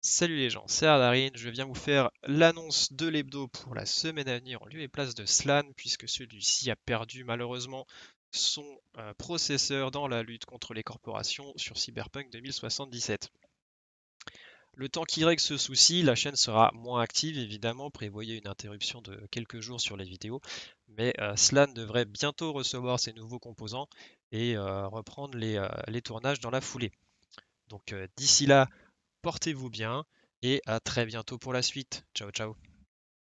Salut les gens, c'est Ardarine, je viens vous faire l'annonce de l'hebdo pour la semaine à venir en lieu et place de Slan, puisque celui-ci a perdu malheureusement son euh, processeur dans la lutte contre les corporations sur Cyberpunk 2077. Le temps qui règle ce souci, la chaîne sera moins active, évidemment, prévoyez une interruption de quelques jours sur les vidéos, mais euh, Slan devrait bientôt recevoir ses nouveaux composants et euh, reprendre les tournages dans la foulée. Donc d'ici là, portez-vous bien et à très bientôt pour la suite. Ciao ciao